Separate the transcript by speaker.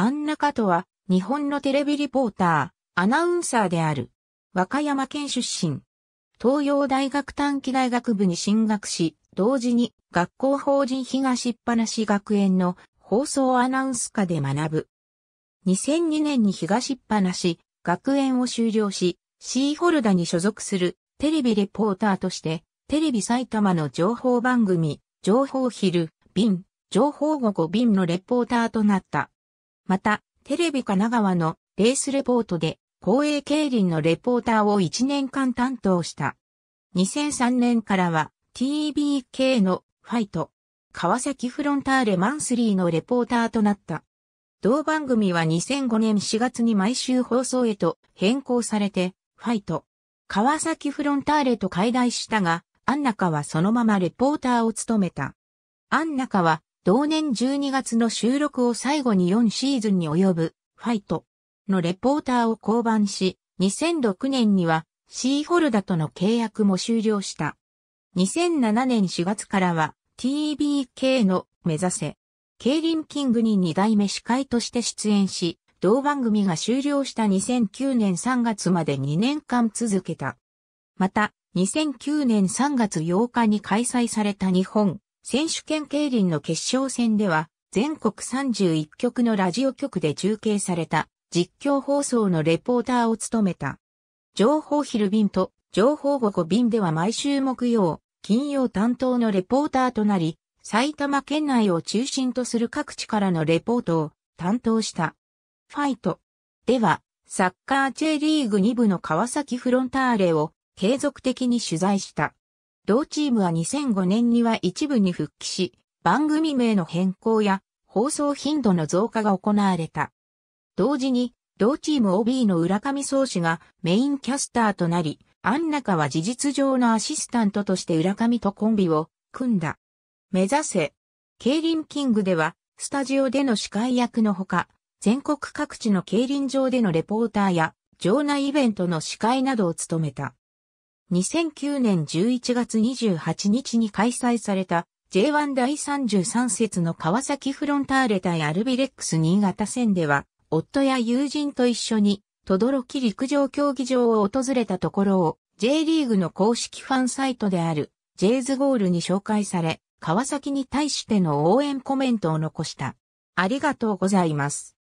Speaker 1: アンナカトは、日本のテレビリポーター、アナウンサーである。和歌山県出身。東洋大学短期大学部に進学し、同時に学校法人東っぱなし学園の放送アナウンス科で学ぶ。2002年に東っぱなし学園を修了し、シーホルダに所属するテレビレポーターとして、テレビ埼玉の情報番組、情報昼、瓶、情報午後便のレポーターとなった。また、テレビ神奈川のレースレポートで、公営競輪のレポーターを1年間担当した。2003年からは TBK のファイト、川崎フロンターレマンスリーのレポーターとなった。同番組は2005年4月に毎週放送へと変更されて、ファイト、川崎フロンターレと解題したが、アンナカはそのままレポーターを務めた。アンナカは同年12月の収録を最後に4シーズンに及ぶファイトのレポーターを降板し、2006年にはシーホルダとの契約も終了した。2007年4月からは TBK の目指せ、リンキングに2代目司会として出演し、同番組が終了した2009年3月まで2年間続けた。また、2009年3月8日に開催された日本選手権競輪の決勝戦では、全国31局のラジオ局で中継された実況放送のレポーターを務めた。情報昼便と情報午後便では毎週木曜、金曜担当のレポーターとなり、埼玉県内を中心とする各地からのレポートを担当した。ファイト。では、サッカー J リーグ2部の川崎フロンターレを継続的に取材した。同チームは2005年には一部に復帰し、番組名の変更や放送頻度の増加が行われた。同時に、同チーム OB の浦上総司がメインキャスターとなり、安中は事実上のアシスタントとして浦上とコンビを組んだ。目指せ、競輪キングでは、スタジオでの司会役のほか、全国各地の競輪場でのレポーターや、場内イベントの司会などを務めた。2009年11月28日に開催された J1 第33節の川崎フロンターレ対アルビレックス新潟戦では、夫や友人と一緒に、轟陸上競技場を訪れたところを、J リーグの公式ファンサイトである、ジェイズゴールに紹介され、川崎に対しての応援コメントを残した。ありがとうございます。